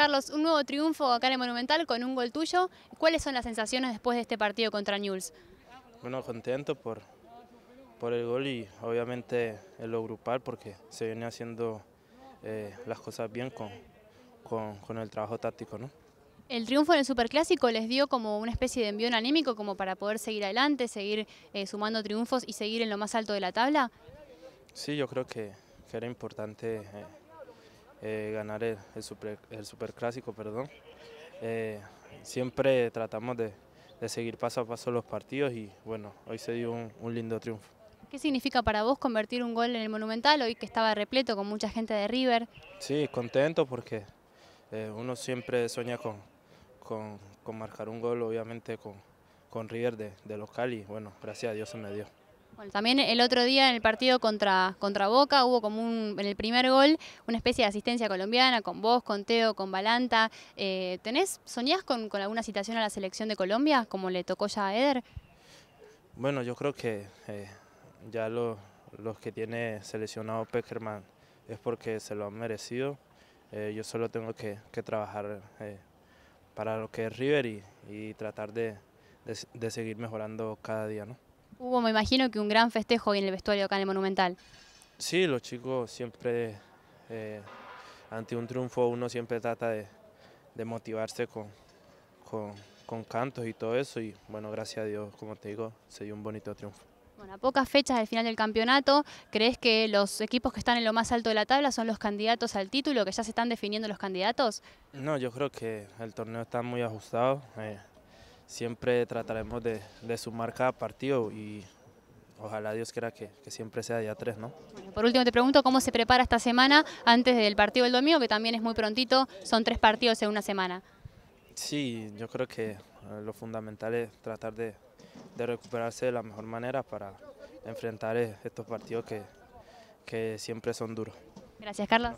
Carlos, un nuevo triunfo acá en el Monumental con un gol tuyo. ¿Cuáles son las sensaciones después de este partido contra Newell's? Bueno, contento por, por el gol y obviamente en lo grupal porque se viene haciendo eh, las cosas bien con, con, el trabajo táctico. ¿no? El triunfo en el Superclásico les dio como una especie de envío anímico como para poder seguir adelante, seguir eh, sumando triunfos y seguir en lo más alto de la tabla. Sí, yo creo que, era importante eh, eh, ganar el, super, el Superclásico. Perdón. Eh, siempre tratamos de, de, seguir paso a paso los partidos y bueno, hoy se dio un, lindo triunfo. ¿Qué significa para vos convertir un gol en el Monumental hoy que estaba repleto con mucha gente de River? Sí, contento porque eh, uno siempre sueña con, con, con, marcar un gol, obviamente con, con River de, de local y bueno, gracias a Dios se me dio. Bueno, también el otro día en el partido contra, contra Boca hubo como un, en el primer gol una especie de asistencia colombiana con vos, con Teo, con Balanta. Eh, ¿Tenés, soñás con, alguna situación a la selección de Colombia, como le tocó ya a Eder? Bueno, yo creo que eh, ya los que tiene seleccionado Peckerman es porque se lo han merecido. Eh, yo solo tengo que, trabajar para lo que es River y, tratar de seguir mejorando cada día. ¿no? Hubo, me imagino, que un gran festejo en el vestuario acá en el Monumental. Sí, los chicos siempre, eh, ante un triunfo, uno siempre trata de, motivarse con, con, cantos y todo eso. Y bueno, gracias a Dios, como te digo, se dio un bonito triunfo. Bueno, a pocas fechas del final del campeonato, ¿crees que los equipos que están en lo más alto de la tabla son los candidatos al título, que ya se están definiendo los candidatos? No, yo creo que el torneo está muy ajustado. Eh, siempre trataremos de, sumar cada partido y ojalá Dios quiera que, siempre sea día 3, ¿no? por último te pregunto, ¿cómo se prepara esta semana antes del partido del domingo, que también es muy prontito, son tres partidos en una semana? Sí, yo creo que eh, lo fundamental es tratar de, recuperarse de la mejor manera para enfrentar eh, estos partidos que, que siempre son duros. Gracias, Carlos.